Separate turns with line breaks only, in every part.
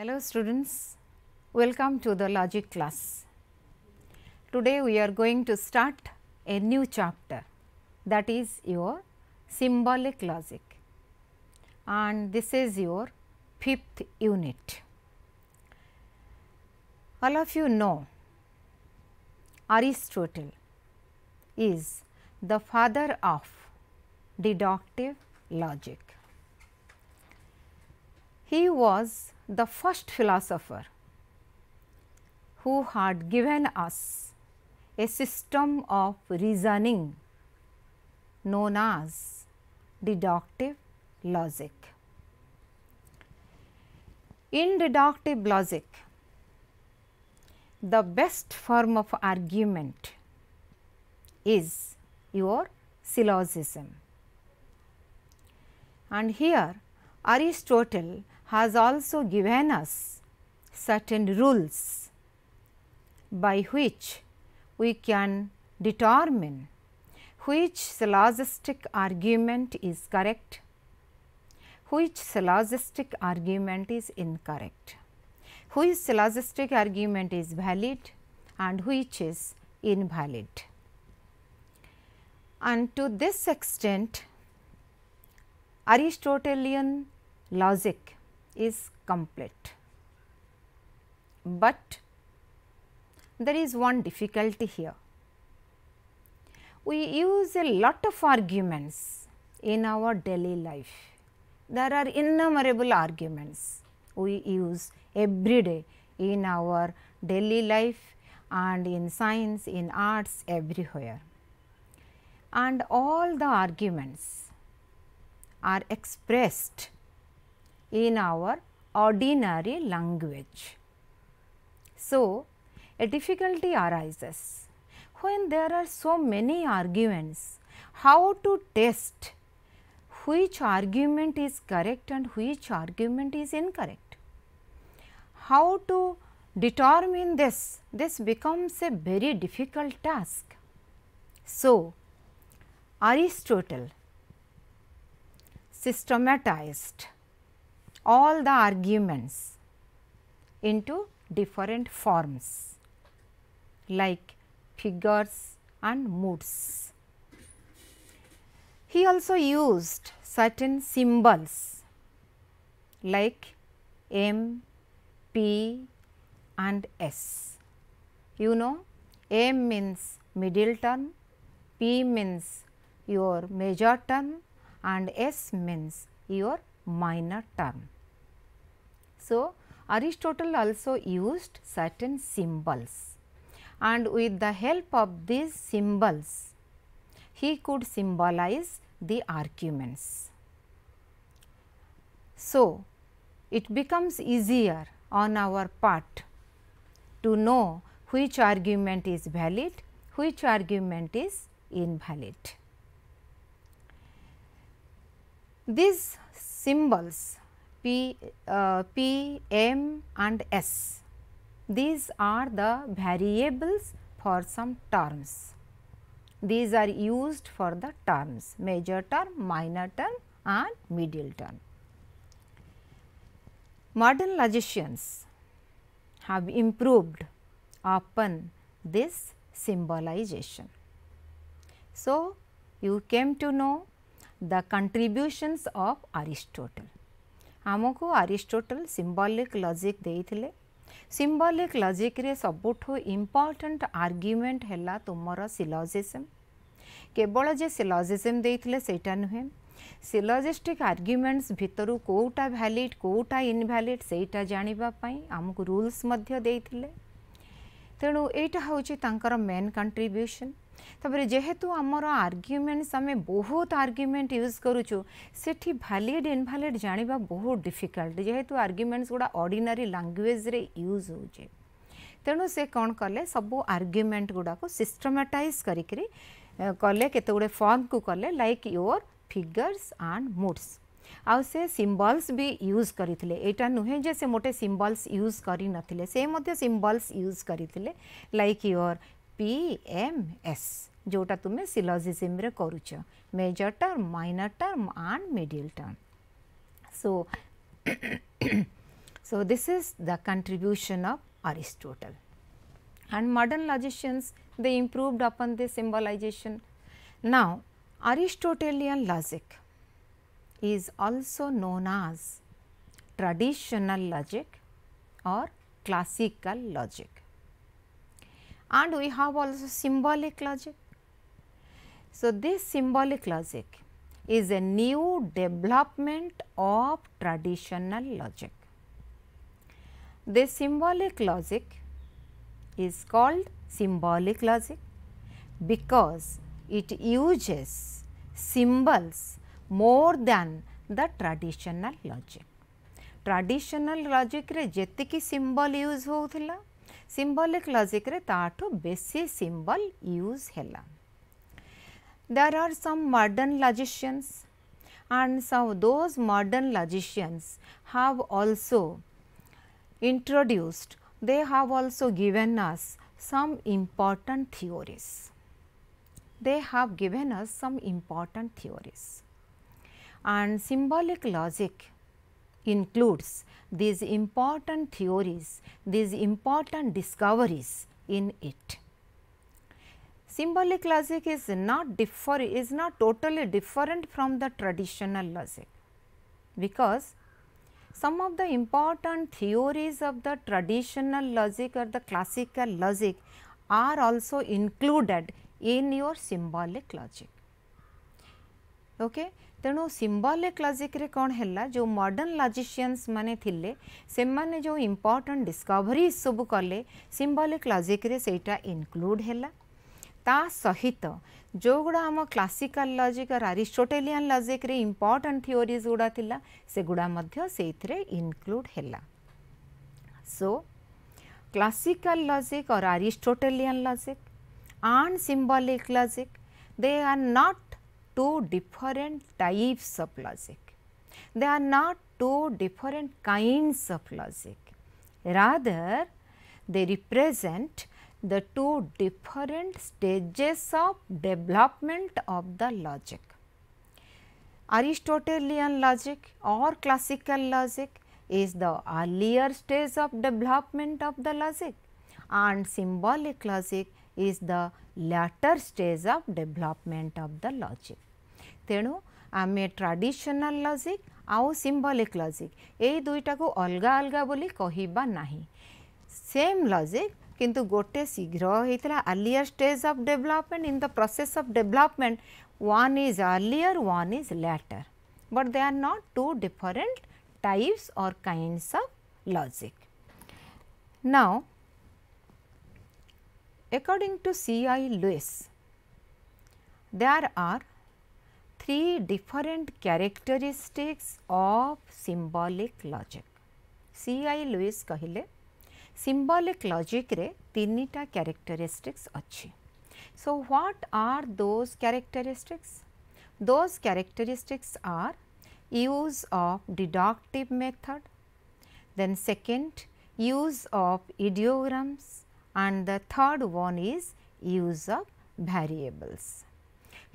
Hello students, welcome to the logic class. Today we are going to start a new chapter that is your symbolic logic and this is your fifth unit. All of you know Aristotle is the father of deductive logic he was the first philosopher who had given us a system of reasoning known as deductive logic. In deductive logic, the best form of argument is your syllogism. And here Aristotle has also given us certain rules by which we can determine which syllogistic argument is correct, which syllogistic argument is incorrect, which syllogistic argument is valid and which is invalid. And to this extent, Aristotelian logic is complete. But there is one difficulty here. We use a lot of arguments in our daily life. There are innumerable arguments we use every day in our daily life and in science, in arts, everywhere. And all the arguments are expressed in our ordinary language. So, a difficulty arises when there are so many arguments how to test which argument is correct and which argument is incorrect. How to determine this? This becomes a very difficult task. So, Aristotle systematized all the arguments into different forms like figures and moods. He also used certain symbols like M, P and S. You know M means middle term, P means your major term and S means your minor term. So, Aristotle also used certain symbols and with the help of these symbols, he could symbolize the arguments. So, it becomes easier on our part to know which argument is valid, which argument is invalid. These symbols P, uh, P, M and S. These are the variables for some terms. These are used for the terms major term, minor term and medial term. Modern logicians have improved upon this symbolization. So, you came to know the contributions of Aristotle. आम को Aristotle symbolic logic symbolic लजिक्रे सबुठ important argument है तुम सिलजेसम केवल जे सिलजेसम देटा नुहे सिलजिस्टिक arguments भितर कौटा भैलीड कौटा इनभैलीड से जानवापी आमको रूल्स तेणु यहाँ हूँ मेन कंट्रब्यूशन तापर जेहेतु आमर आर्ग्युमेंट्स आम बहुत आर्ग्युमेंट यूज करुच्छी भालीड इनभालीड जाणी बहुत डिफिकल्ट जेहेतु आर्ग्युमेंट्स गुड़ा अर्डनारी लांगुएज यूज हो तेणु से कौन कले सब आर्ग्युमेंट गुड़ाक सिस्टमेटाइज करते गुड़े फर्म को कले like your figures and moods आउ से सिंबल्स भी यूज करते यहाँ नुहे से मोटे सिंबल्स यूज करते सिंबल्स यूज करते like your P M S जोटा तुम्हें सिलोजिजिम कर major term minor term and middle term so so this is the contribution of Aristotle and modern logicians they improved upon the symbolisation now Aristotelian logic is also known as traditional logic or classical logic and we have also symbolic logic. So, this symbolic logic is a new development of traditional logic. The symbolic logic is called symbolic logic because it uses symbols more than the traditional logic. traditional logic रे जेतिकी symbol use होउथिला symbolic logic re taଠୁ basic symbol use ହେଲା there are some modern logicians and so those modern logicians have also introduced they have also given us some important theories they have given us some important theories and symbolic logic includes these important theories, these important discoveries in it. Symbolic logic is not differ is not totally different from the traditional logic because some of the important theories of the traditional logic or the classical logic are also included in your symbolic logic. Okay. तेणु symbolic logic कौन है जो modern लजिशियंस माने थिले से माने जो important discovery सब कले सिम्बलिक लजिक इनक्लूड है ता सहित जो गुड़ा आम classical logic Aristotelian logic important theories गुड़ा से गुड़ा इनक्लूड है so classical logic or Aristotelian logic and symbolic logic they are not two different types of logic. They are not two different kinds of logic. Rather, they represent the two different stages of development of the logic. Aristotelian logic or classical logic is the earlier stage of development of the logic and symbolic logic is the latter stage of development of the logic. तेणु आम traditional logic आउ symbolic logic यही दुईटा को अलग अलग बोली कहना सेम लजिक किंतु गोटे शीघ्र होता है earlier stage of development in the process of development one is earlier one is later but they are not two different types or kinds of logic now according to C I Lewis they are three different characteristics of symbolic logic. C.I. Lewis कहले symbolic logic रे तीनिटा characteristics अच्छी. So, what are those characteristics? Those characteristics are use of deductive method, then second use of ideograms and the third one is use of variables.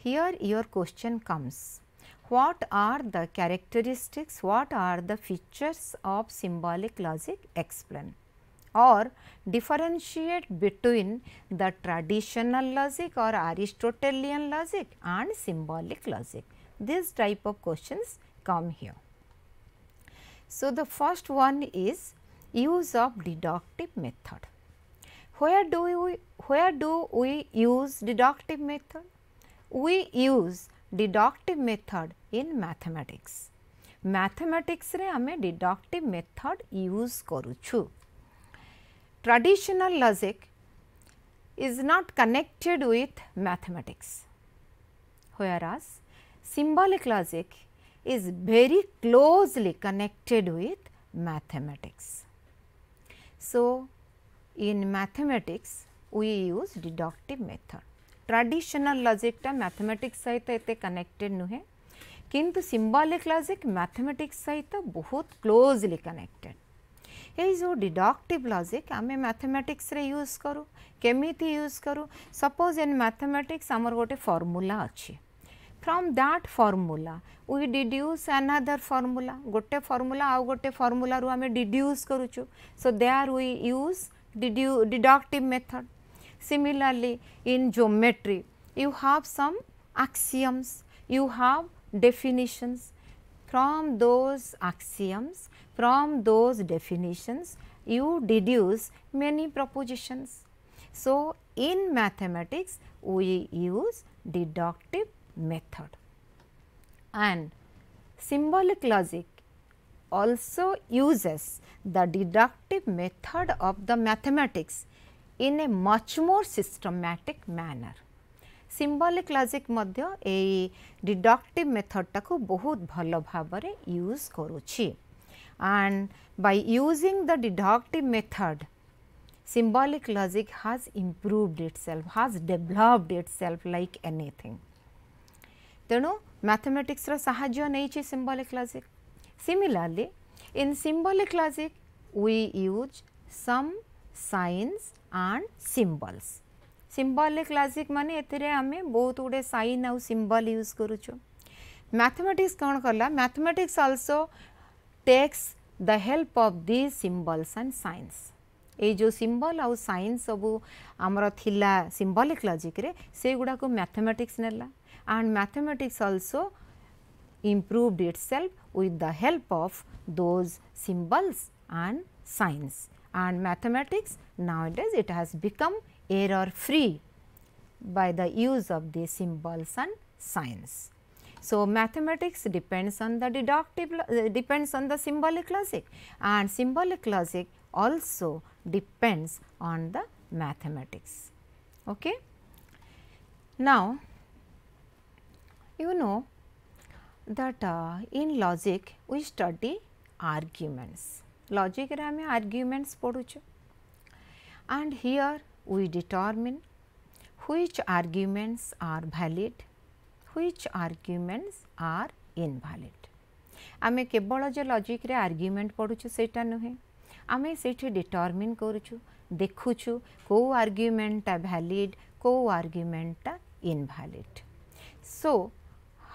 Here your question comes, what are the characteristics, what are the features of symbolic logic explain or differentiate between the traditional logic or Aristotelian logic and symbolic logic. This type of questions come here. So, the first one is use of deductive method. Where do we where do we use deductive method? we use deductive method in mathematics. Mathematics re, ame deductive method use करुछु. Traditional logic is not connected with mathematics, whereas symbolic logic is very closely connected with mathematics. So, in mathematics we use deductive method. Traditional लजिकटा mathematics सहित एत connected नुहे कि symbolic logic mathematics सहित बहुत closely connected ये जो deductive logic आम मैथमेटिक्स रे यूज करू केमी यूज करू सपोज इन मैथमेटिक्स आमर गोटे फर्मूला अच्छे from that formula we deduce another formula गोटे फर्मूला आउ गोटे फर्मूल रू आम डिड्यूस करुचु so they are we use deductive method Similarly, in geometry, you have some axioms, you have definitions. From those axioms, from those definitions, you deduce many propositions. So, in mathematics, we use deductive method and symbolic logic also uses the deductive method of the mathematics in a much more systematic manner symbolic logic deductive मेथडटा को बहुत भल भाव use and by using the deductive method symbolic logic has improved itself has developed itself like anything तेणु mathematics साहय नहीं symbolic logic similarly in symbolic logic we use some signs and symbols symbol क्लासिक मानते एम बहुत गुड़े San आउ आम्बल use करुच mathematics कौन कला mathematics also takes the help of the symbols and signs यो सिम्बल आउ सैंस सबू आमर थी सिम्बलिक लजिक्रे से गुड़ाक मैथमेटिक्स नेला and mathematics also improved itself with the help of those symbols and signs and mathematics nowadays it has become error free by the use of the symbols and signs. So, mathematics depends on the deductive uh, depends on the symbolic logic and symbolic logic also depends on the mathematics. Okay? Now, you know that uh, in logic we study arguments logic आम arguments पढ़ुचु and here we determine which arguments are valid which arguments are invalid आम केवल जो logic argument पढ़ुचु से नुहे आम से determine करुचु देखुचु कौ आर्ग्युमेंटा भैलीड कौ आर्ग्युमेंटा invalid so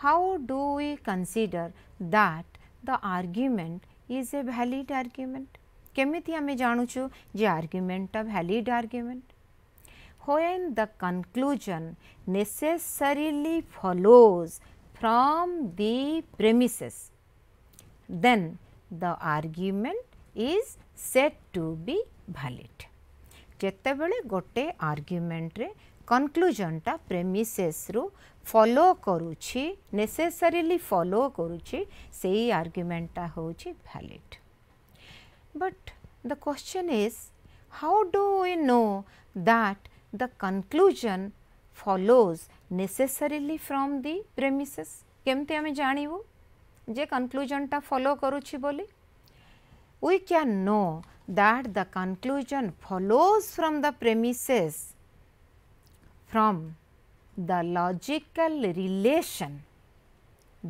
how do we consider that the argument is a valid argument केमी आम जानूचु जे आर्ग्युमेंटा valid argument when the conclusion necessarily follows from the premise then the argument is set to be valid जिते बड़े गोटे argument रे conclusion टा प्रेमिसेस रु फॉलो करूची नेसेसरीली फॉलो करूची सही आर्गुमेंट टा होची valid but the question is how do we know that the conclusion follows necessarily from the premises केमते हमें जानिबो जे कनक्लूजन टा फॉलो करूची बोली we can know that the conclusion follows from the premises from the logical relation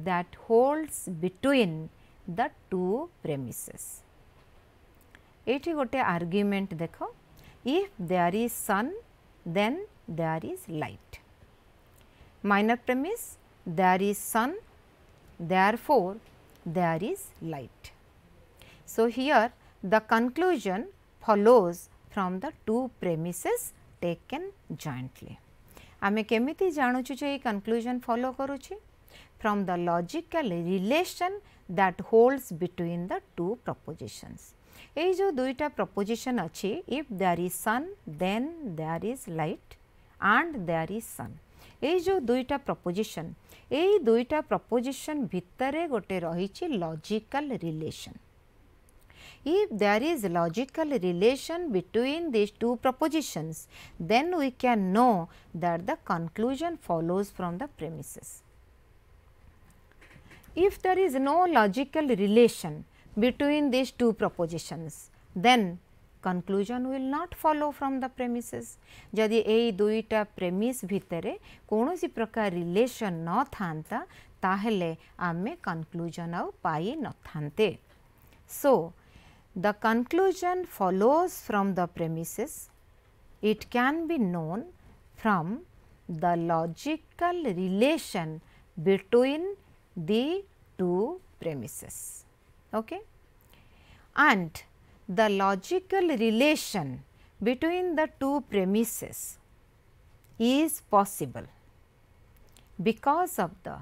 that holds between the two premises. ଏଠି ଗୋଟେ argument ଦେଖ if there is sun then there is light minor premise there is sun therefore there is light so here the conclusion follows from the two premises taken jointly ଆମେ କେମିତି ଜାଣୁଛୁ ଯେ ଏଇ conclusion follow କରୁଛି from the logical relation that holds between the two propositions. এই যে দুইটা proposition আছে if there is sun then there is light and there is sun এই যে দুইটা প্রপোজিশন এই দুইটা প্রপোজিশন ভিতরে গোটে রয়েছে logical relation If there is logical relation between these two propositions, then we can know that the conclusion follows from the premises. If there is no logical relation between these two propositions, then conclusion will not follow from the premises যদি এই দুইটা premise ভিতরে কৌশি প্রকার relation নথান্তা তাহলে আমি conclusion আউ পাই নথান্তে so, The conclusion follows from the premises. It can be known from the logical relation between the two premises. Okay? And the logical relation between the two premises is possible because of the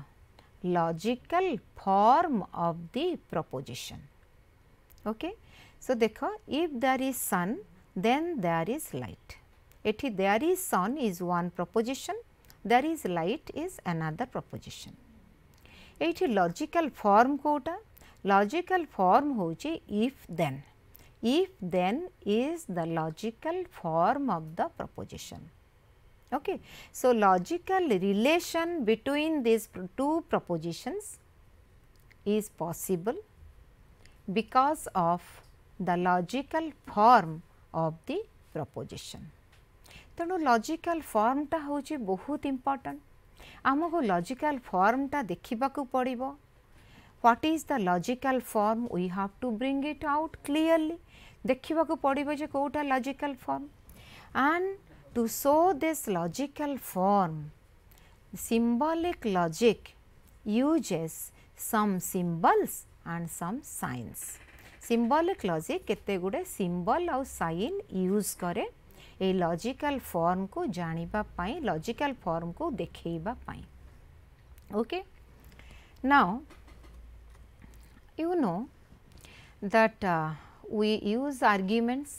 logical form of the proposition. Okay? So, dekho if there is sun then there is light. Eti there is sun is one proposition, there is light is another proposition. Eti logical form kota, logical form hoji if then. If then is the logical form of the proposition. Okay. So, logical relation between these two propositions is possible because of the logical form of the proposition. तेणु logical form टा हूँ बहुत important को logical form टा देखा पड़ो what is the logical form we have to bring it out clearly देखा पड़ो जो कौटा logical form and to show this logical form symbolic logic uses some symbols and some signs symbolic logic केत symbol आउ sign use करे ये logical form को जानवापी लॉजिकल फॉर्म को देखापी okay now you know that we use arguments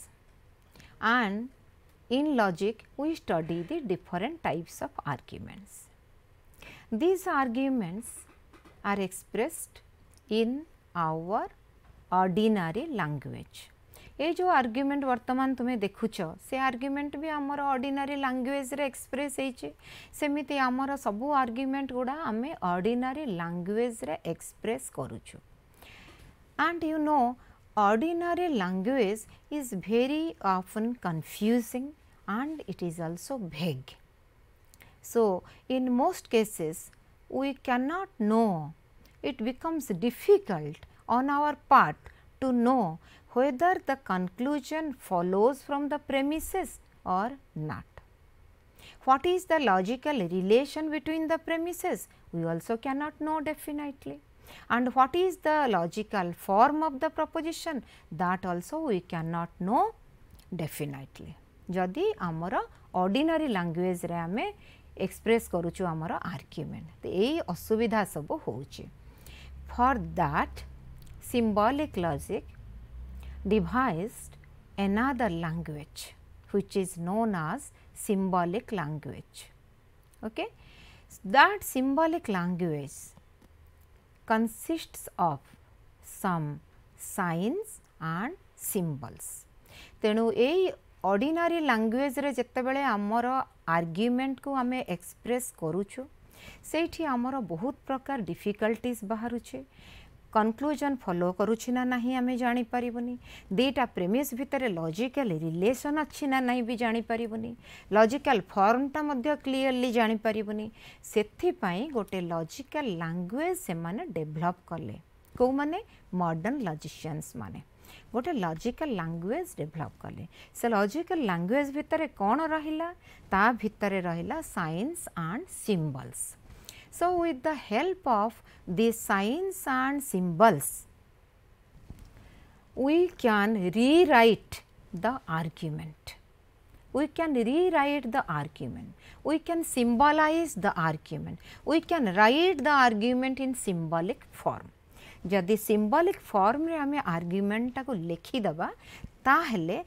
and in logic we study the different types of arguments these arguments are expressed in our ordinary language ये जो argument वर्तमान तुम्हें देखु से आर्गुमेंट भी आम अर्डिनारी लांगुएज एक्सप्रेस होमती आमर सब आर्गुमेंट गुड़ा आम अर्डिनारी लांगुएज एक्सप्रेस करुचु and you know ordinary language is very often confusing and it is also vague so in most cases we can not know it becomes difficult on our part to know whether the conclusion follows from the premises or not. What is the logical relation between the premises? We also cannot know definitely. And what is the logical form of the proposition? That also we cannot know definitely. ଯଦି ଆମର ordinary ଲାଙ୍ଗୁଏଜରେ express express amara argument. The ଏଇ ଅସୁବିଧା ସବୁ ହେଉଛି For that symbolic logic devised another language which is known as symbolic language. Okay? That symbolic language consists of some signs and symbols. Tenu, ei ordinary language re jettabele amara argument ku ame express koruchu, ସେଇଠି ଆମର ବହୁତ ପ୍ରକାର difficulties ବାହାରୁଛି conclusion फलो करुच्छी ना आम जापर दीटा प्रेमिस् भितर लजिकाल relation अच्छी ना नहीं भी जापर लजिकाल फर्मटा क्लीअरली जापर से गोटे लजिकाल लांगुएज से मैंने डेभलप कले कौ मैंने मडर्ण लजिशियस मैंने गोटे लजिकाल लांगुएज डेभलप कले से लजिकाल लांगुएज भितर कौन रहा भितर रहा signs and symbols So, with the help of these signs and symbols, we can rewrite the argument. We can rewrite the argument. We can symbolize the argument. We can write the argument in symbolic form. symbolic form ଯଦି symbolic ଫର୍ମରେ ଆମେ ଆର୍ଗ୍ୟୁମେଣ୍ଟଟାକୁ ଲେଖିଦେବା ତାହେଲେ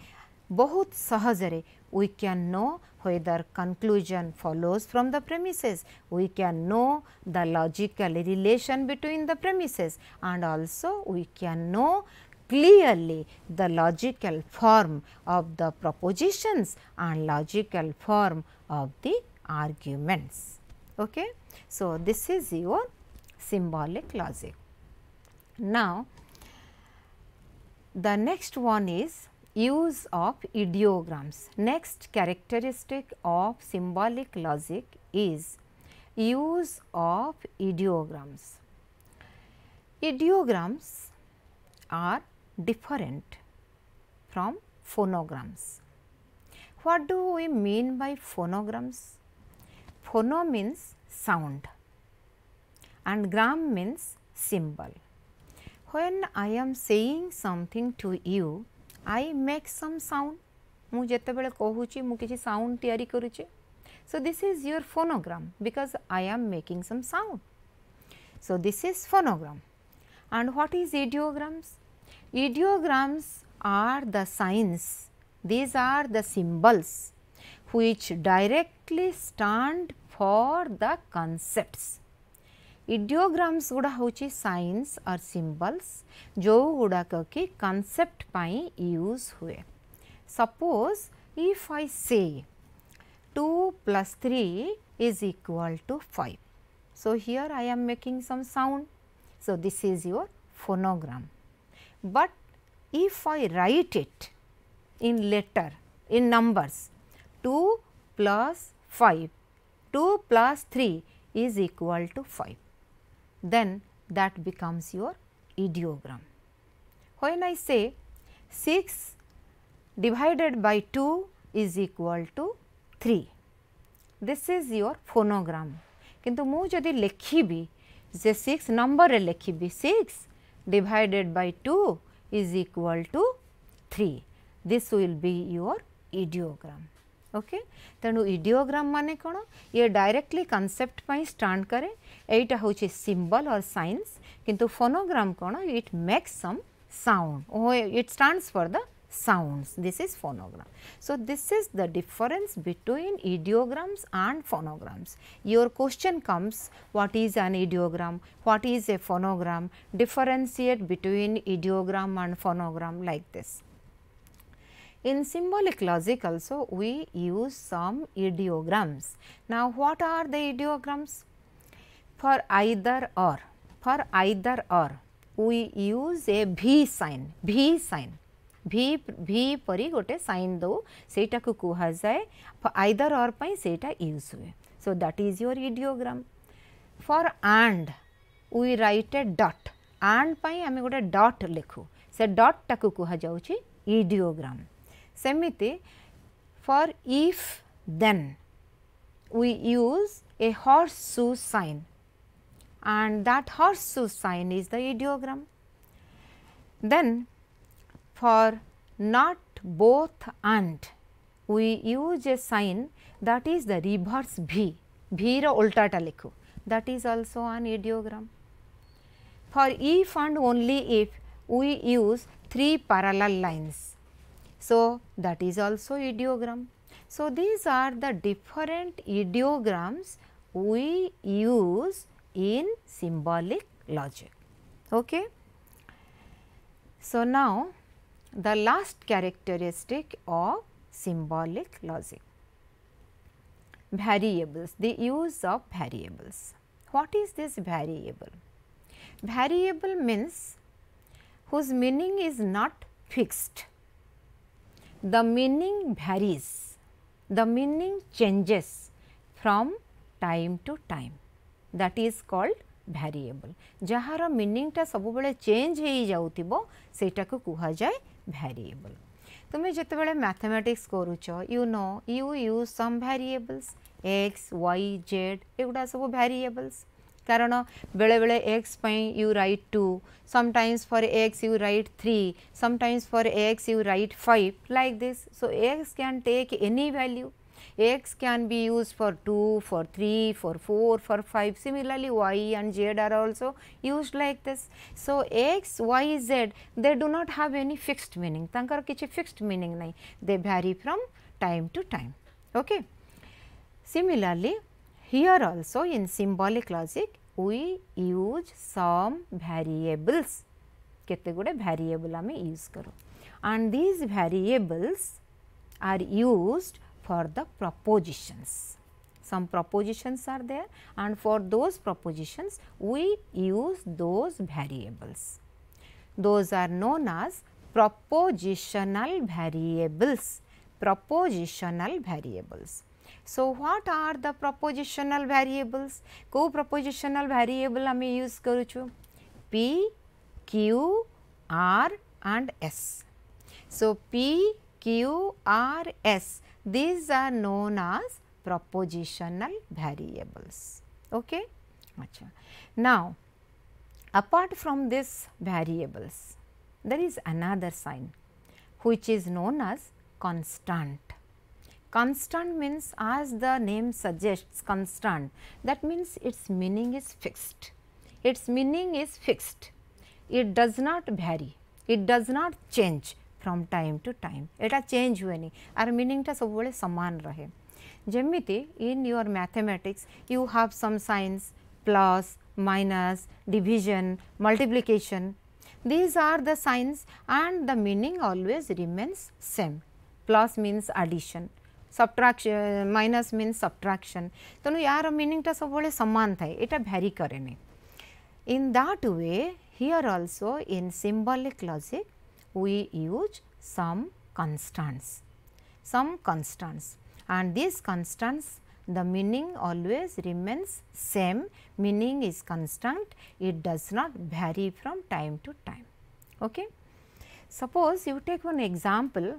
bohut sahajare we can know whether conclusion follows from the premises. We can know the logical relation between the premises and also we can know clearly the logical form of the propositions and logical form of the arguments. Okay? So, this is your symbolic logic. Now, the next one is use of ideograms. Next characteristic of symbolic logic is use of ideograms. Ideograms are different from phonograms. What do we mean by phonograms? Phono means sound and gram means symbol. When I am saying something to you, I make some sound मुझे बड़े कहूँ मुझे sound तैयारी so this is your phonogram because I am making some sound so this is phonogram and what is ideograms ideograms are the signs these are the symbols which directly stand for the concepts ideograms गुड़ा हूँ signs are symbols जो गुड़ाक कि concept use हुए suppose if I say two plus three is equal to five so here I am making some sound so this is your phonogram but if I write it in letter in numbers two plus five two plus three is equal to five then that becomes your ideogram. When I say 6 divided by 2 is equal to 3, this is your phonogram. Kintu mu jodi lekhi bhi, je 6 number lekhi bhi, 6 divided by 2 is equal to 3, this will be your ideogram. Okay तेणु ideogram मान कौन ये directly concept स्टाण कै यहीटा हूँ symbol और sense किंतु phonogram कौन it makes some sound it stands for the sounds this is phonogram so this is the difference between ideograms and phonograms your question comes what is an ideogram what is a phonogram differentiate between ideogram and phonogram like this In symbolic logic also we use some ideograms. Now, what are the ideograms? For either or, for either or we use a V sign, V sign. pari gote sign V V ପରି ଗୋଟେ sign ଦେଉ ସେଇଟାକୁ କୁହାଯାଏ either ଅର୍ ପାଇଁ ସେଇଟା use ହୁଏ so that is your ideogram for and we write a dot and ପାଇଁ ଆମେ ଗୋଟେ ଡଟ୍ ଲେଖୁ ସେ ଡଟ୍ଟାକୁ jauchi ideogram. Samiti for if then we use a horseshoe sign and that horseshoe sign is the ideogram. Then for not both and we use a sign that is the reverse b bhira ultra taliku. that is also an ideogram. For if and only if we use three parallel lines so, that is also ideogram. So, these are the different ideograms we use in symbolic logic. Okay? So, now the last characteristic of symbolic logic variables, the use of variables. What is this variable? Variable means whose meaning is not fixed the meaning varies, the meaning changes from time to time that is called variable. jahara meaning ଟା ସବୁବେଳେ change ହେଇଯାଉଥିବ ସେଇଟାକୁ କୁହାଯାଏ variable. ତୁମେ ଯେତେବେଳେ mathematics କରୁଛ you know you use some variables x, y, z ଏଗୁଡ଼ା ସବୁ variables କାରଣ ବେଳେବେଳେ ଏକ୍ସ ପାଇଁ you write sometimes for x you write 3, sometimes for x you write 5 like this. So, x can take any value, x can be used for 2, for 3, for 4, for 5. Similarly, y and z are also used like this. So, x, y, z they do not have any fixed meaning, tankar kichi fixed meaning nahi, they vary from time to time. Okay. Similarly, Here also in symbolic logic we use some variables, kete gude variable ame use karu And these variables are used for the propositions. Some propositions are there and for those propositions we use those variables. Those are known as propositional variables, propositional variables. So, what are the propositional variables? Co propositional variable I may use करुचु P, Q, R and S. So, P, Q, R, S these are known as propositional variables. Okay? Achha. Now, apart from these variables, there is another sign which is known as constant. Constant means as the name suggests constant that means its meaning is fixed. Its meaning is fixed. It does not vary. It does not change from time to time. It change hueni. Our meaning ta sabole saman rahe. Jemiti in your mathematics you have some signs plus, minus, division, multiplication. These are the signs and the meaning always remains same. Plus means addition subtraction minus mean subtraction तेणु यार मिनिंगटा सब सामान थाए यहाँ vary कैर in that way here also in symbolic logic use some constants some constants and this constants the meaning always remains same meaning is constant it does not vary from time to time okay suppose you take one example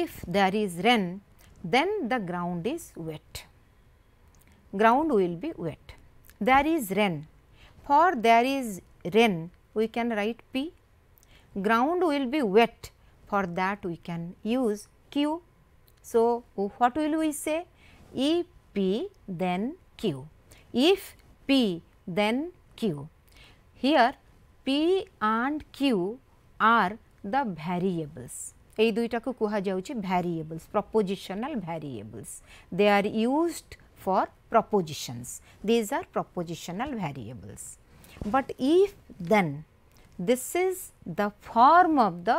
if there is rain then the ground is wet, ground will be wet. There is rain, for there is rain we can write P, ground will be wet for that we can use Q. So, what will we say? If P then Q, if P then Q. Here P and Q are the variables. এই দুইটাকে কুহাযাউচি variables propositional variables they are used for propositions these are propositional variables but if then this is the form of the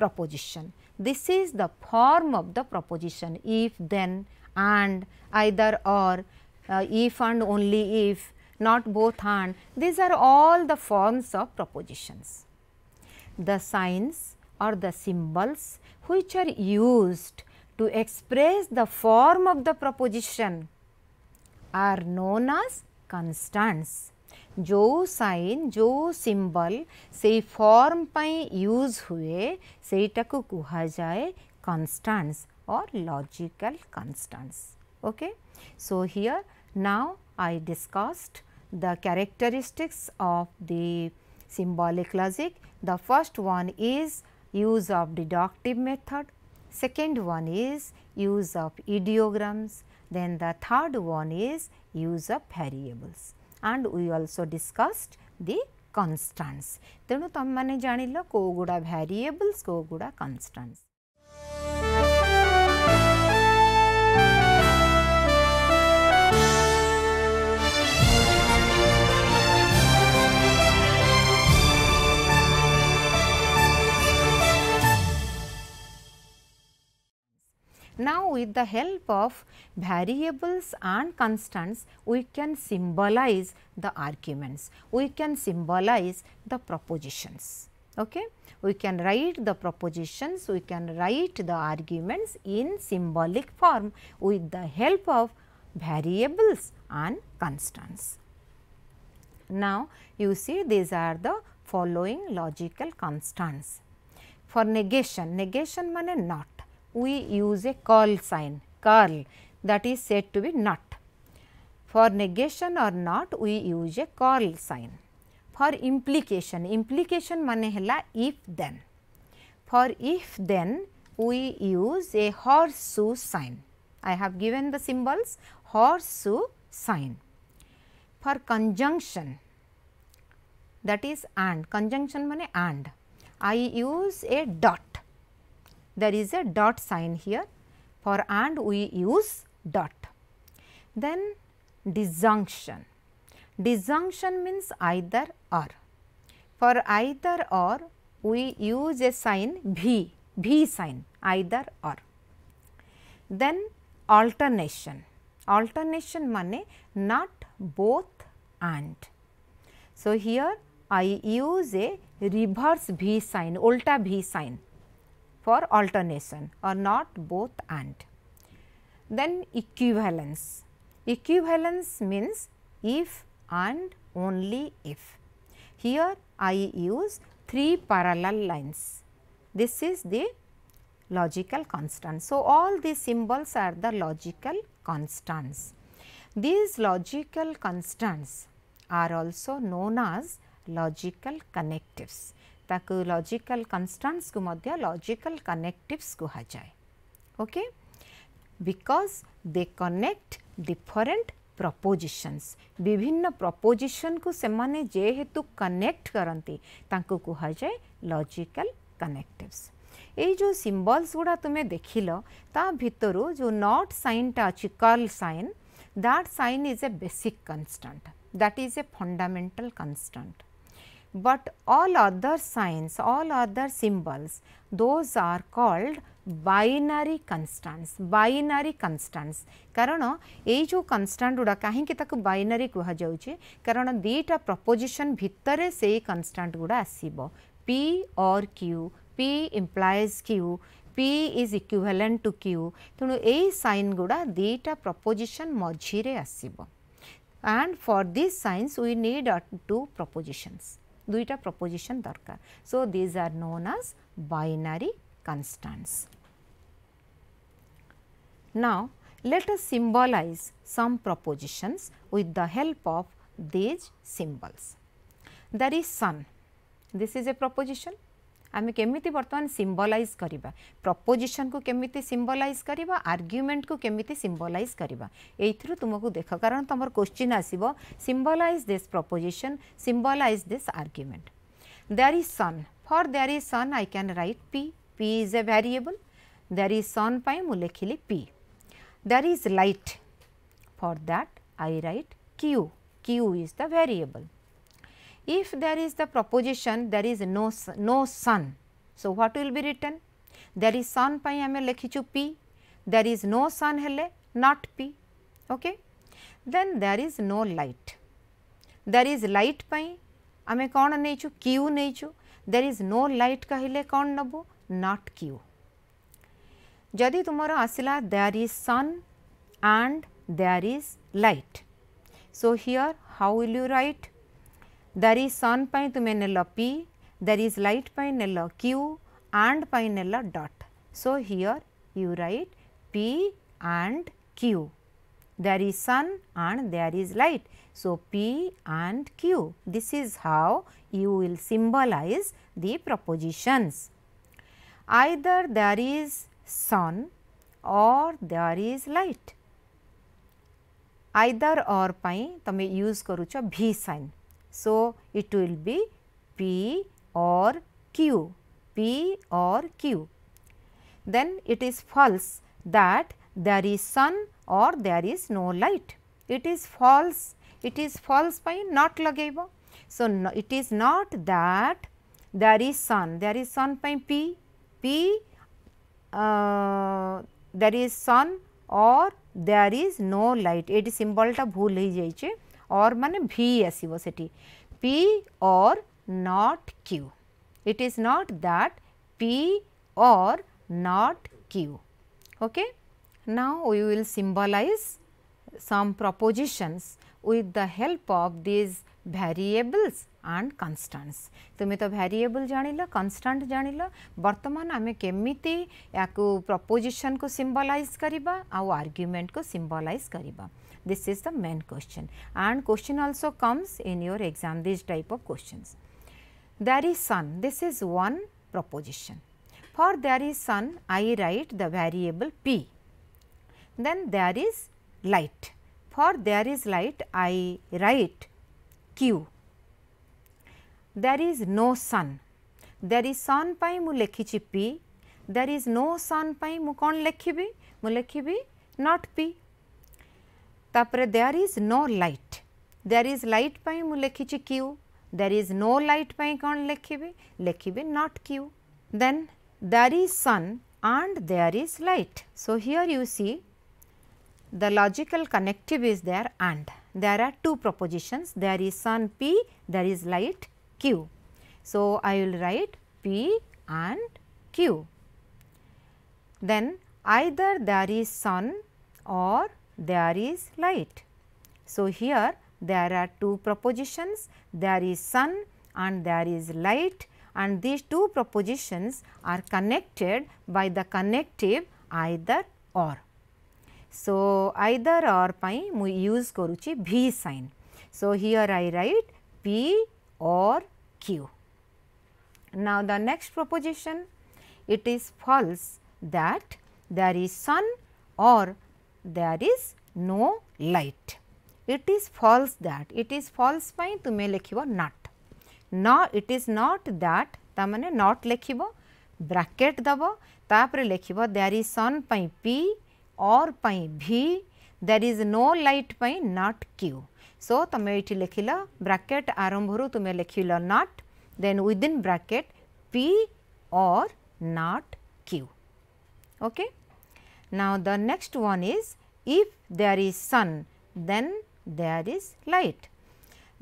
proposition this is the form of the proposition if then and either or uh, if and only if not both and these are all the forms of propositions the science or the symbols which are used to express the form of the proposition are known as constants. जो sign जो symbol सेई form पाई use हुए सेटा को कहा जाए constants or logical constants okay so here now i discussed the characteristics of the symbolic logic the first one is use of deductive method, second one is use of ideograms, then the third one is use of variables and we also discussed the constants. Then, ତମମାନେ ଜାଣିଲ କେଉଁ ଗୁଡ଼ା Now, with the help of variables and constants, we can symbolize the arguments, we can symbolize the propositions. Okay? We can write the propositions, we can write the arguments in symbolic form with the help of variables and constants. Now, you see these are the following logical constants. For negation, negation means not we use a call sign curl that is said to be not. For negation or not we use a call sign. For implication, implication mane hela if then. For if then we use a horseshoe sign. I have given the symbols horseshoe sign. For conjunction that is and, conjunction mane and, I use a dot there is a dot sign here for and we use dot. Then disjunction. Disjunction means either or. For either or we use a sign V, V sign either or. Then alternation. Alternation means not both and. So, here I use a reverse V sign, ulta V sign for alternation or not both and. Then equivalence. Equivalence means if and only if. Here I use three parallel lines. This is the logical constant. So, all these symbols are the logical constants. These logical constants are also known as logical connectives. ताकु logical constants को मध्य logical connectives कहा जाए okay because they connect different propositions विभिन्न proposition को सेमाने जेहेतु connect करती कहा जाए लॉजिकल कनेक्टिव्स जो सिंबल्स ସିମ୍ବଲ୍ସ तुम्हें देखिलो ଦେଖିଲ ତା जो नॉट साइन टा ଅଛି କଲ୍ sign that sign is a basic constant that is a fundamental constant but all other signs all other symbols those are called binary constants binary constants karana ei jo constant uda kahin ki tak binary kuha jauche karana diita proposition bhitare sei constant uda asibo p or q p implies q p is equivalent to q tenu ei sign guda diita proposition majhi re asibo and for these signs we need two propositions দুইটা proposition দরকার so these are known as binary constants. Now, let us symbolize some propositions with the help of these symbols. There is sun. This is a proposition आम केमी बर्तमान symbolize करवा preposition को केमी symbolize करवा argument को केमी सिम्बलाइज करवा यू तुमको देख कारण तुम क्वेश्चन आसव symbolize this proposition symbolize this argument there is sun for there is sun I क्या write P P is a variable there is sun मुखिली लिखिली P there is light for that I write Q Q is the variable if there is the proposition there is no, no sun, so what will be written? There is sun pai ame lekhichu p, there is no sun hele not p, okay? then there is no light. There is light pai ame kon nechu q nechu, there is no light kahile kon nabu not q. jadi তোমার আসিলা there is sun and there is light so here how will there is sun तुम्हें नेल P there is light नेल Q and नेल dot so here you write P and Q there is sun and there is light so P and Q this is how you will symbolize the propositions either there is sun or there is light either और तुम use करुच V sign So, it will be P or Q, P or Q. Then it is false that there is sun or there is no light. It is false, it is false by not lageva. So, no, it is not that there is sun, there is sun by P, P uh, there is sun or there is no light. It symbol ta bhul hei और मान भि आसो P or not Q it is not that P or not Q okay now we will symbolize some propositions with the help of this variables and constants तुम्हें तो भारिएबल जान ल लनस्टाट जान लर्तमान आम केमी या प्रपोजिशन को सिंबलाइज करवा आर्ग्युमेंट को सिंबलाइज करवा This is the main question and question also comes in your exam these type of questions. There is sun, this is one proposition. For there is sun, I write the variable P. Then there is light. For there is light, I write Q. There is no sun. There is sun ପାଇଁ mu ଲେଖିଛି P. There is no sun ପାଇଁ ମୁଁ କ'ଣ ଲେଖିବି? ମୁଁ ଲେଖିବି not P. There is no light. There is light. There is light পাই মু লিখিছি Q there is no not Q. Then there is sun and there is light so here you see the logical connective is there and there are two propositions there is sun p there is light q. So, I will write p and q then either there is sun or there is light. So, here there are two propositions, there is sun and there is light and these two propositions are connected by the connective either or. So, either or ପାଇଁ use koruchi V sign. So, here I write P or Q. Now, the next proposition it is false that there is sun or there is no light. It is false that it is false by to me lekhiba not. Now it is not that tamane not lekhiba bracket daba tapre lekhiba there is sun by P or by B. there is no light by not Q. So tamme iti lekhila bracket arambharu tumhe lekhila not then within bracket P or not Q. Okay. Now the next one is if there is sun, then there is light.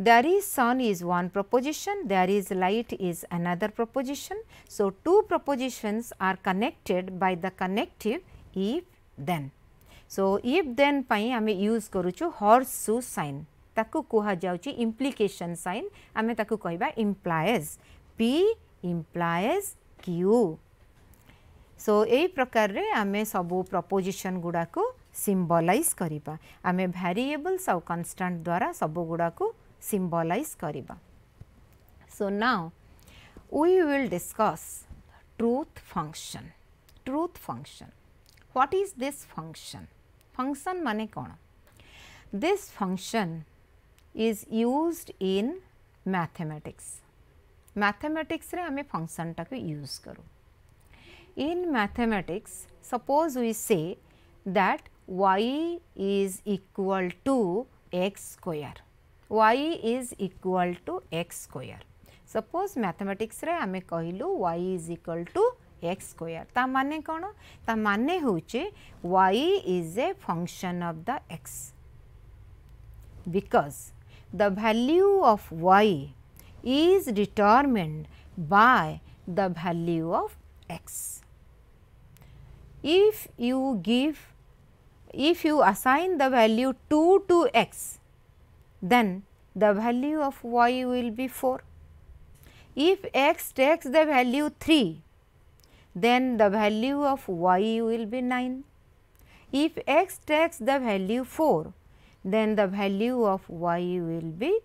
There is sun is one proposition, there is light is another proposition. So, two propositions are connected by the connective if then. So, if then pai ame use koruchu horseshoe sign. Taku kuha jauchi implication sign ame taku kohiba implies. P implies Q. So, ei prakarre ame sabu proposition gudaku symbolize करवा आम भारिएबल्स आउ कन्स्टाट द्वारा सब गुड़ाक symbolize करवा so now we will discuss truth function truth function what is this function function माने कौन this function is use in mathematics mathematics रे हमें फंक्शन टाक यूज करूँ in mathematics suppose we say that y is equal to x square, y is equal to x square. Suppose mathematics रे आमे कहिलु y is equal to x square, Ta माने kono, ta माने होचे y is a function of the x, because the value of y is determined by the value of x. If you give if you assign the value 2 to x, then the value of y will be 4. If x takes the value 3, then the value of y will be 9. If x takes the value 4, then the value of y will be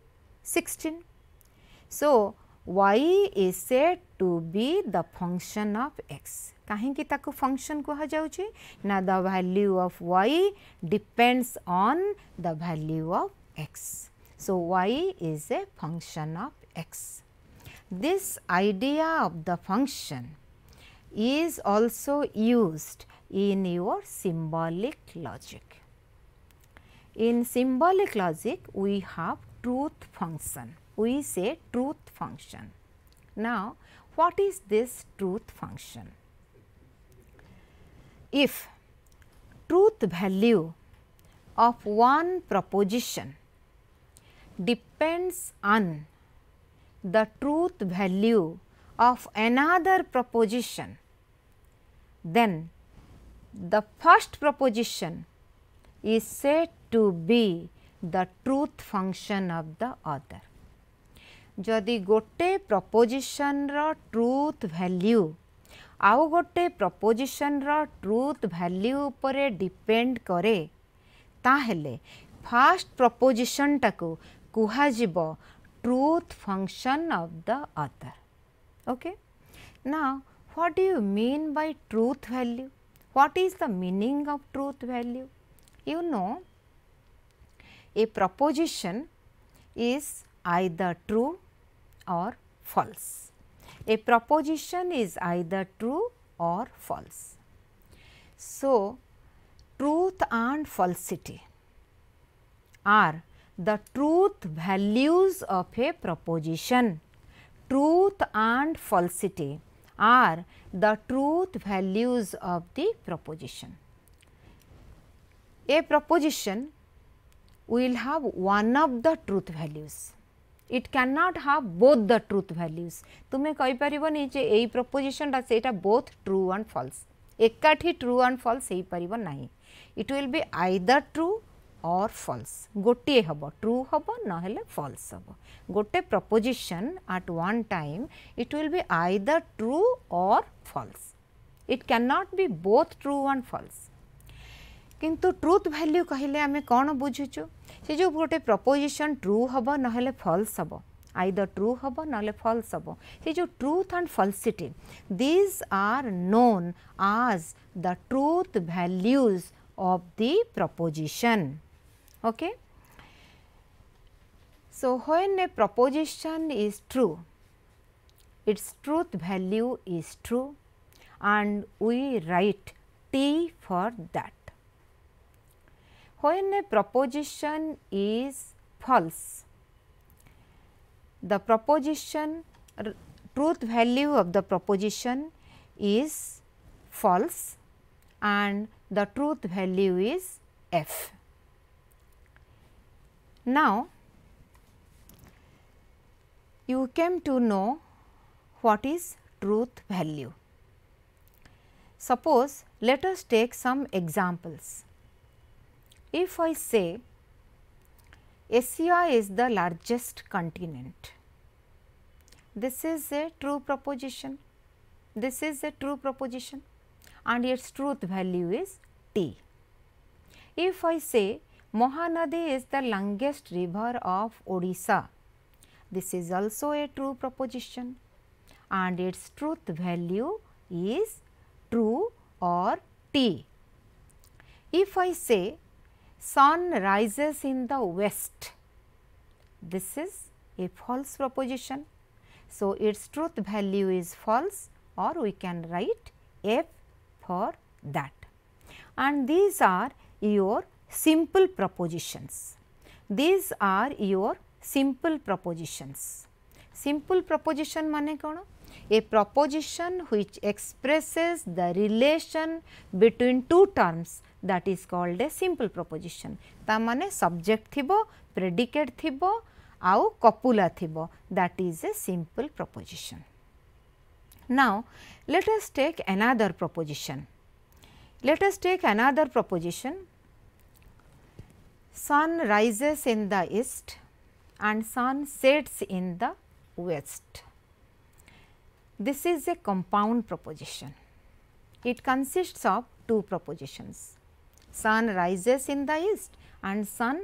16. So, y is said to be the function of x. कहीं function कहुची ना the value of Y depends on the value of X so Y is a function of X this idea of the function is also used in your symbolic logic in symbolic logic we have truth function we say truth function now what is this truth function if truth value of one proposition depends on the truth value of another proposition, then the first proposition is said to be the truth function of the other. ଯଦି proposition ପ୍ରପୋଜିସନ୍ର truth value आउ गोटे proposition truth value पर depend कैसे first proposition टाकूब truth function of the other okay ना what do you mean by truth value what is the meaning of truth value you know a proposition is आई true or false a proposition is either true or false. So, truth and falsity are the truth values of a proposition. Truth and falsity are the truth values of the proposition. A proposition will have one of the truth values it cannot have both the truth values tume koi paribani je a proposition ta seita both true and false ekathi true and false sei paribo nahi it will be either true or false goti hobo true hobo na hele false hobo gote proposition at one time it will be either true or false it cannot be both true and false किंतु truth value कहले आम कौन बुझुचु से जो गोटे preposition true हम false हम आई द ट्रु हम नल्स हम से जो truth and falsity these are known as the truth values of the proposition okay so when a proposition is true its truth value is true and we write T for that When a proposition is false, the proposition truth value of the proposition is false and the truth value is f. Now, you came to know what is truth value. Suppose let us take some examples. If I say Asia is the largest continent, this is a true proposition, this is a true proposition and its truth value is t. If I say Mahanadi is the longest river of Odisha, this is also a true proposition and its truth value is true or t. If I say sun rises in the west. This is a false proposition. So, its truth value is false or we can write f for that. And these are your simple propositions. These are your simple propositions. Simple proposition mane kono? A proposition which expresses the relation between two terms that is called a simple proposition. Tamane subject ଥିବ, predicate thibo, au copula, thibo, that is a simple proposition. Now, let us take another proposition. Let us take another proposition. Sun rises in the east and sun sets in the west. This is a compound proposition. It consists of two propositions sun rises in the east and sun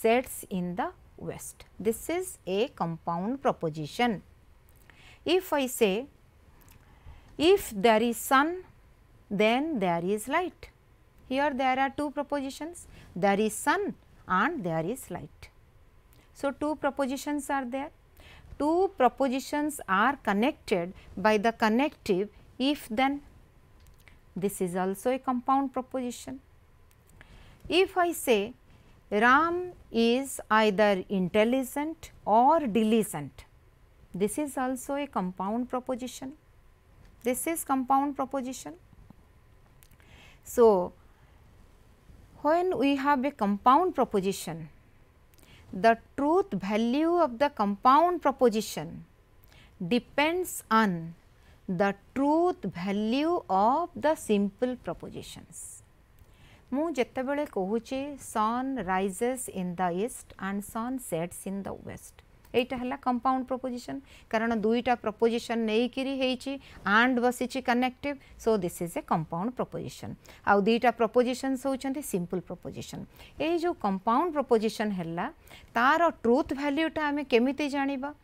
sets in the west. This is a compound proposition. If I say, if there is sun, then there is light. Here there are two propositions, there is sun and there is light. So, two propositions are there. Two propositions are connected by the connective if then. This is also a compound proposition. If I say Ram is either intelligent or diligent, this is also a compound proposition. This is compound proposition. So, when we have a compound proposition, the truth value of the compound proposition depends on the truth value of the simple propositions. मुझे कहूँ sun rises in the east and sun sets in the west यहाँ है compound proposition कारण दुईटा proposition नहींक्री and बसी connective so this is a compound proposition आउ दुईटा प्रपोजिशन होती सिंपल प्रपोजिशन ये जो कंपाउंड प्रपोजिशन है तार ट्रुथ भैल्यूटा आम केमी जानवा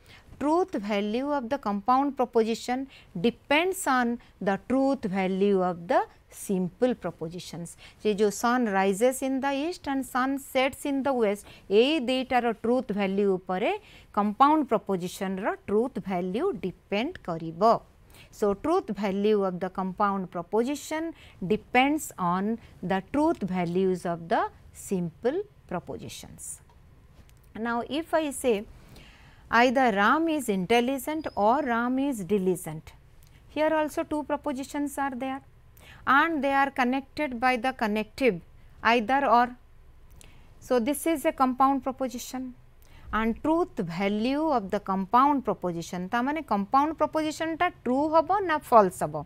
truth value of the compound proposition depends on the truth value of the simple propositions. So, जो sun rises in the east and sun sets in the west ये दीटार truth value उपरे compound proposition र truth value depend करिब. So, truth value of the compound proposition depends on the truth values of the simple propositions. Now, if I say either Ram is intelligent or Ram is diligent. Here also two propositions are there and they are connected by the connective either or. So, this is a compound proposition and truth value of the compound proposition, That ମାନେ compound proposition ଟା true hobo na false ହବ।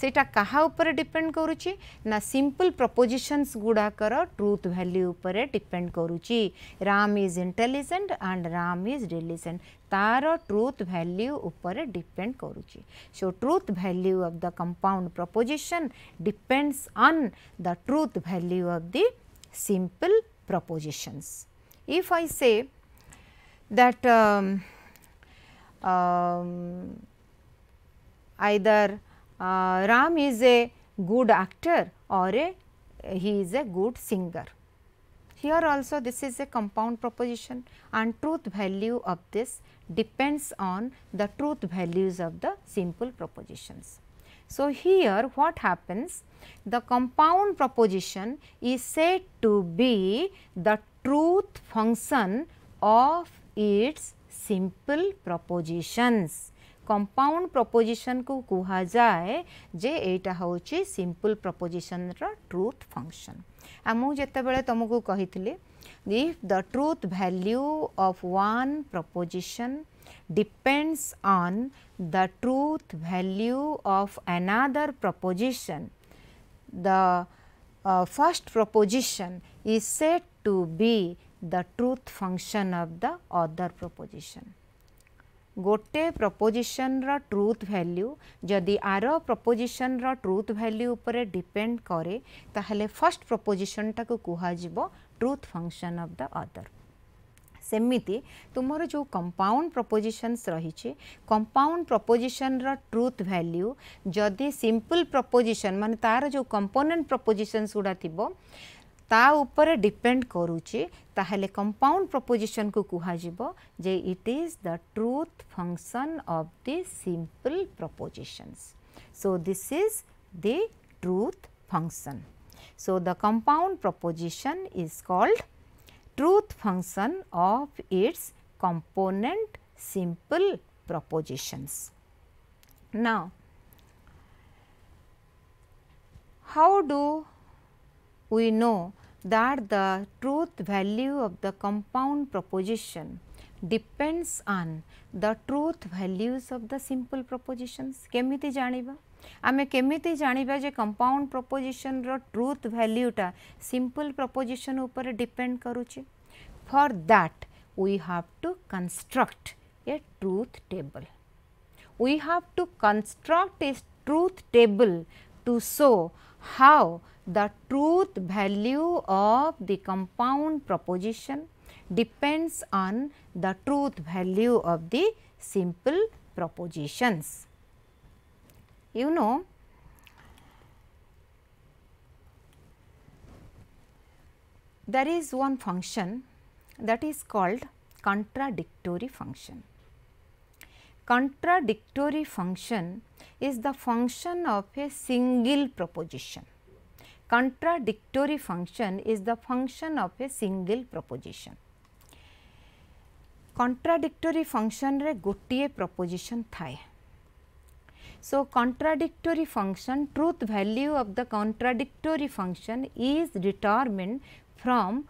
सेटा क्या उपर depend करुच्ची ना simple propositions गुड़ाकर truth value उपर डिपेंड करुच्ची Ram is intelligent and Ram is diligent तार ट्रुथ भैल्यू उपर डिपेंड करुच्ची so truth value of the compound proposition depends on the truth value of the simple propositions if I say that um either Uh, Ram is a good actor or a he is a good singer. Here also this is a compound proposition and truth value of this depends on the truth values of the simple propositions. So, here what happens? The compound proposition is said to be the truth function of its simple propositions. Compound proposition को कह जाए जे यहाँ हूँ simple proposition truth function आ मुझे तुमको कही if the truth value of one proposition depends on the truth value of another proposition the first proposition is set to be the truth function of the other proposition गोटे proposition truth value जदि आर proposition truth value उपर depend कैसे first proposition टाक truth function of the other semi तुमर जो compound propositions रही compound proposition truth value जदि सिंपल प्रपोजिशन मान तार जो कंपोनेंट प्रपोजिशन गुड़ा थी ताऊपर डिपेंड ताहले कंपाउंड प्रपोजिशन को कह it is the truth function of the simple propositions so this is the truth function so the compound proposition is called truth function of its component simple propositions now how do we know that the truth value of the compound proposition depends on the truth values of the simple propositions. Kemiti janiba? ଆମେ କେମିତି ଜାଣିବା ଯେ compound ପ୍ରପୋଜିସନ୍ର truth ଭ୍ୟାଲ୍ୟୁଟା simple proposition ଉପରେ depend କରୁଛି for that we have to construct a truth table we have to construct a truth table too so how the truth value of the compound proposition depends on the truth value of the simple propositions. You know, there is one function that is called contradictory function. Contradictory function is the function of a single proposition contradictory function is the function of a single proposition. Contradictory function re gotie proposition thai So, contradictory function truth value of the contradictory function is determined from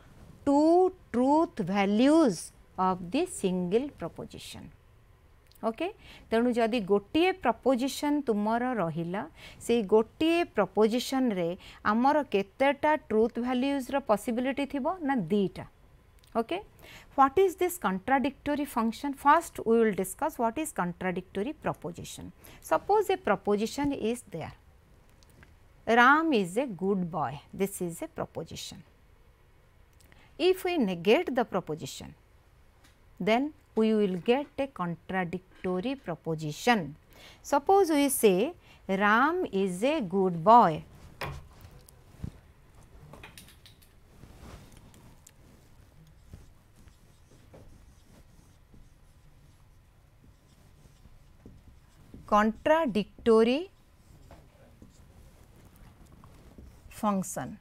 two truth values of the single proposition. Okay तेणु जदि गोटे preposition तुम रही से गोटे preposition आमर केतटा truth भैल्यूज्र possibility थी ना दीटा okay what is this contradictory function first we will discuss what is contradictory proposition suppose a proposition is there Ram is a good boy this is a proposition if you negate the proposition then we will get a contradictory proposition. Suppose we say Ram is a good boy. Contradictory function.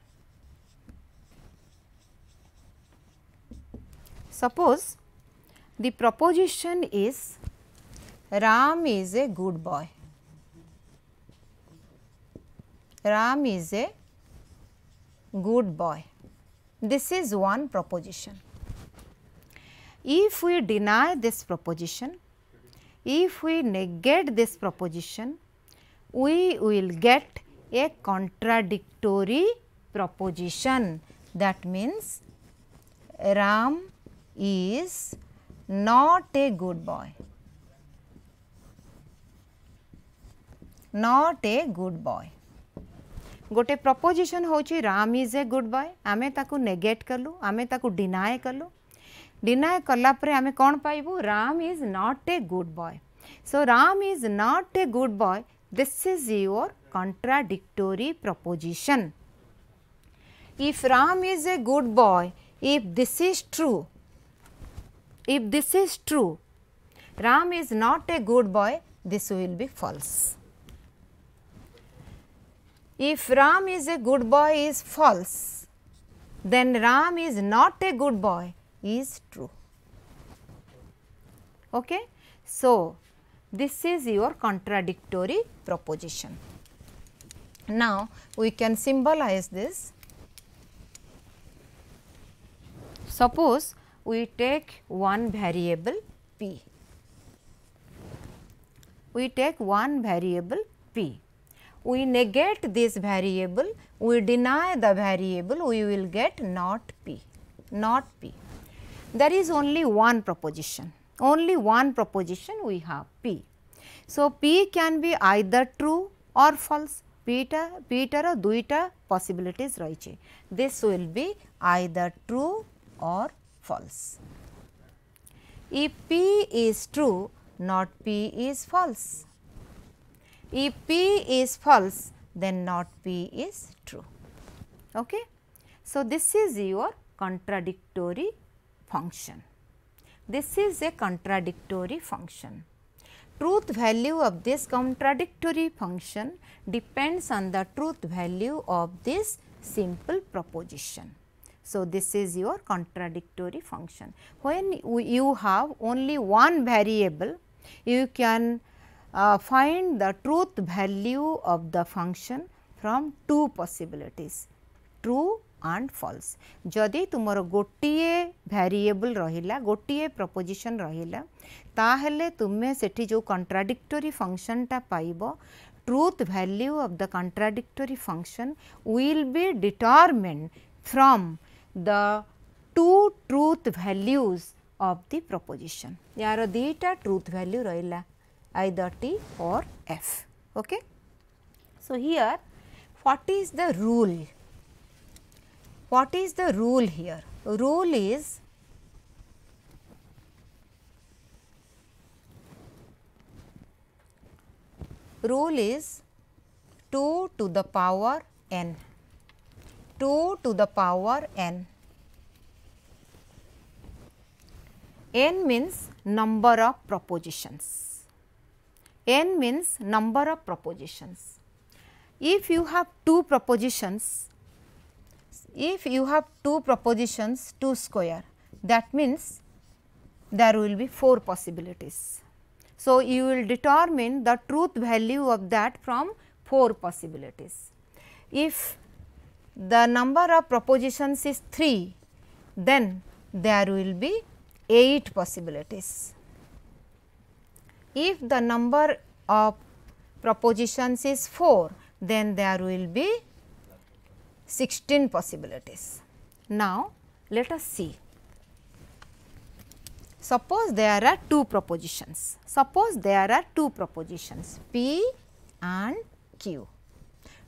Suppose the proposition is Ram is a good boy. Ram is a good boy. This is one proposition. If we deny this proposition, if we negate this proposition, we will get a contradictory proposition. That means, Ram is not a good boy. not a good boy. गोटे proposition हूँ Ram is a good boy आम negate कलु आम deny कलु deny कलापर आम कौन पाइबू Ram is not a good boy so Ram is not a good boy this is your contradictory proposition if Ram is a good boy if this is true If this is true, Ram is not a good boy, this will be false. If Ram is a good boy is false, then Ram is not a good boy is true. Okay? So, this is your contradictory proposition. Now, we can symbolize this. Suppose we take one variable p. We take one variable p. We negate this variable, we deny the variable, we will get not p, not p. There is only one proposition, only one proposition we have p. So, p can be either true or false, পিটা পিটার দুইটা possibilities রয়েছে This will be either true or false. If P is true, not P is false. If P is false, then not P is true. Okay? So, this is your contradictory function. This is a contradictory function. Truth value of this contradictory function depends on the truth value of this simple proposition. So, this is your contradictory function. When you have only one variable, you can uh, find the truth value of the function from two possibilities true and false. ଯଦି ତୁମର variable ଭ୍ୟାରିଏବଲ୍ ରହିଲା proposition proposition ରହିଲା ତାହେଲେ ତୁମେ ସେଠି contradictory function ଫଙ୍କସନ୍ଟା ପାଇବ truth value of the contradictory function will be determined from the two truth values of the proposition. યાર data truth value ରହିଲା either T or F. Okay? So, here what is the rule? What is the rule here? Rule is rule is 2 to the power n 2 to the power n. n means number of propositions. n means number of propositions. If you have two propositions, if you have two propositions 2 square that means there will be 4 possibilities. So, you will determine the truth value of that from 4 possibilities. If the number of propositions is 3, then there will be 8 possibilities. If the number of propositions is 4, then there will be 16 possibilities. Now, let us see. Suppose there are two propositions. Suppose there are two propositions P and Q.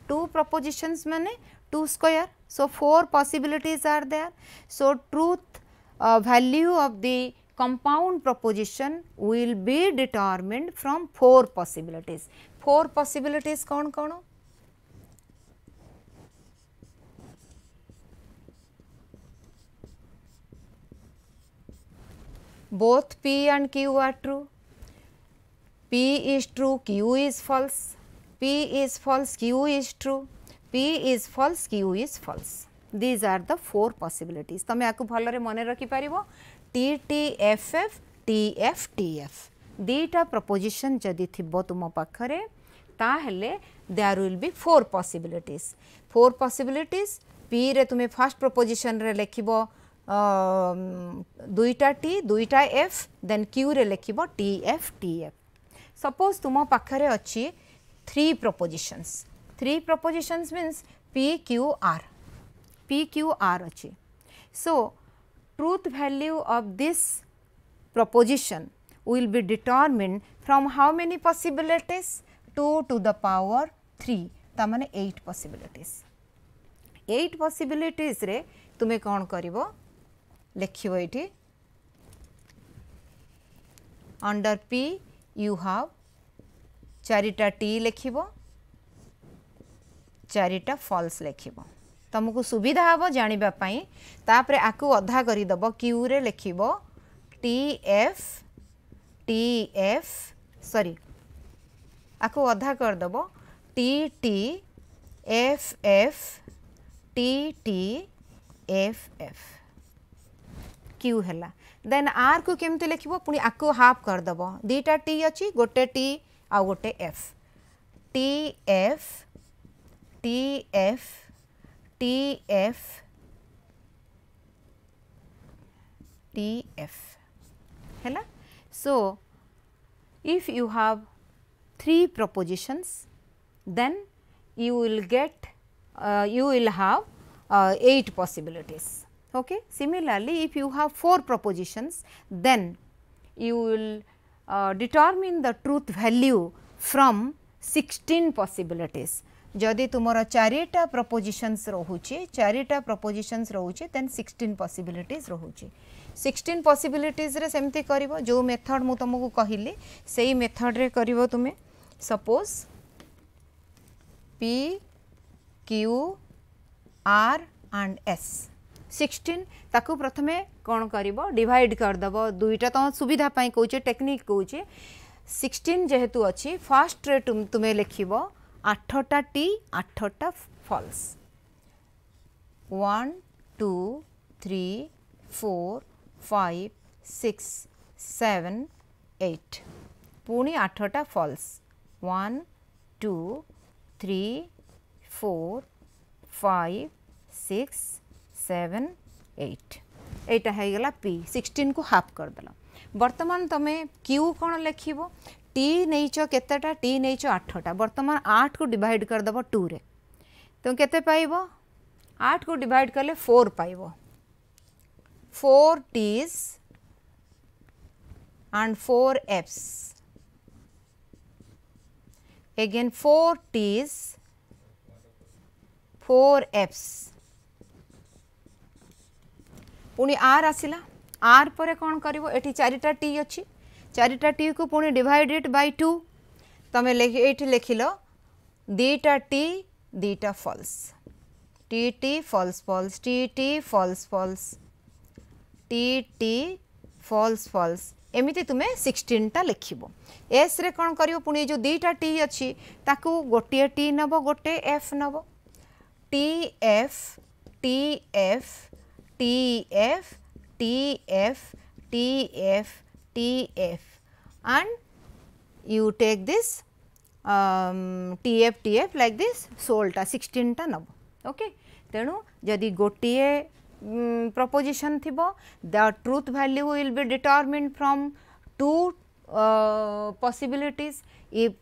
Two propositions mean two square so four possibilities are there so truth value of the compound proposition will be determined from four possibilities four possibilities कौन कौन both P and Q are true P is true Q is false P is false Q is true P is false, Q is false. These are the four possibilities. તમે આકુ ભલરે મને રખી પારિબો T T F F T F T F દીટા proposition જદી થિબો તુમ પાખરે તાહેલે there will be four possibilities. Four possibilities P રે તુમે first proposition રે લેખિબો দুইটা টি দুইটা এফ দেন কিউরে লিখব T F T F suppose তুম পাখে अच्छी three propositions three proposition means P Q R P Q R अच्छे so truth value of this proposition will be determined from how many possibilities two to the power three तेज eight possibilities eight possibilities तुम्हें कौन कर लिख ये under P you have चार T लिखिबो ଚାରିଟା falls ଲେଖିବ ତୁମକୁ ସୁବିଧା ହେବ ଜାଣିବା ପାଇଁ ତାପରେ ଆକୁ ଅଧା କରିଦେବ କ୍ୟୁରେ ଲେଖିବ ଟି ଏଫ୍ ଟି ଏଫ୍ ସରି ଆକୁ ଅଧା କରିଦେବ T T F F T T F F Q ହେଲା ଦେନ୍ ଆର୍କୁ କେମିତି ଲେଖିବ ପୁଣି ଆକୁ ହାଫ୍ କରିଦେବ ଦୁଇଟା ଟି ଅଛି ଗୋଟେ ଟି ଆଉ ଗୋଟେ F T F T F T F T F, hello. So, if you have three propositions, then you will get, uh, you will have uh, 8 possibilities. Okay. Similarly, if you have 4 propositions, then you will uh, determine the truth value from 16 possibilities. जदि तुमर चारिटा preposition रोचे चारिटा preposition रोचे then sixteen पसबिलिट रोचे sixteen पसिबिलिट्रे सेमती कर जो मेथड मु तुमको कहली से मेथड्रे कर तुम्हें suppose P Q R and S sixteen ताकू प्रथम कौन कर डिवाइड करदेव दुईटा तो सुविधापी कौचे टेक्निक कौचे सिक्सटीन जेहेतु अच्छी फास्ट तुम तुम्हें लिखब 8टा टी 8टा फाल्स 1 2 3 4 5 6 7 8 पूनी 8टा फाल्स 1 2 3 4 5 6 7 8 एटा हो गेला पी 16 কো হাফ কর দলা বর্তমান তুমি কিউ কোন লিখিবো टी नहीं केतेटा टी नहीं आठटा बर्तमान आठ को डिवाइड करदेव टू रे तुम के पाइब आठ को डिवाइड कले फोर पाइब four Ts and 4 Fs. Again 4 Ts, 4 Fs. पुणी R आसला R पर कौन कर चारिटा टी अच्छी চারিটা টিকু পুଣି ডিভাইডেড বাই টু তুমি এইটি লেখিল দুইটা টি দুইটা false T T false false T T false false T T false false এমিতি তুমি সিক্সটিনটা লেখিব এসরে কম করব পুঁ যে দুইটা টি অছি তাকে গোটিয়ে টি নব গোটে এফ নব T F T F T F T F T F T F and you take this um, TF TF like this solta uh, 16 टा नब ओके तेणु जदि गोटे proposition thiba. The truth value will be determined from two uh, possibilities if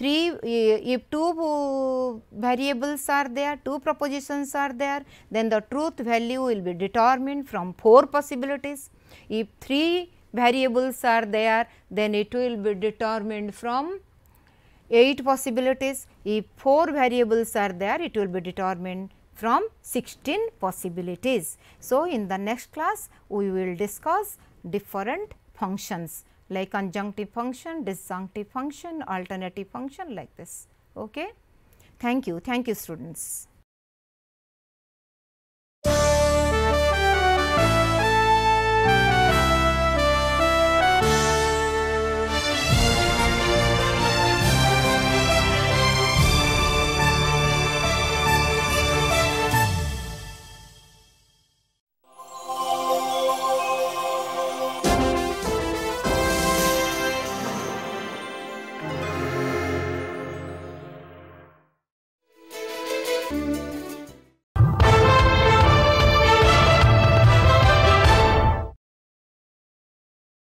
three if two variables are there two propositions are there then the truth value will be determined from four possibilities if three variables are there then it will be determined from 8 possibilities. If 4 variables are there it will be determined from 16 possibilities. So, in the next class we will discuss different functions like conjunctive function, disjunctive function, alternative function like this. Okay? Thank you. Thank you students.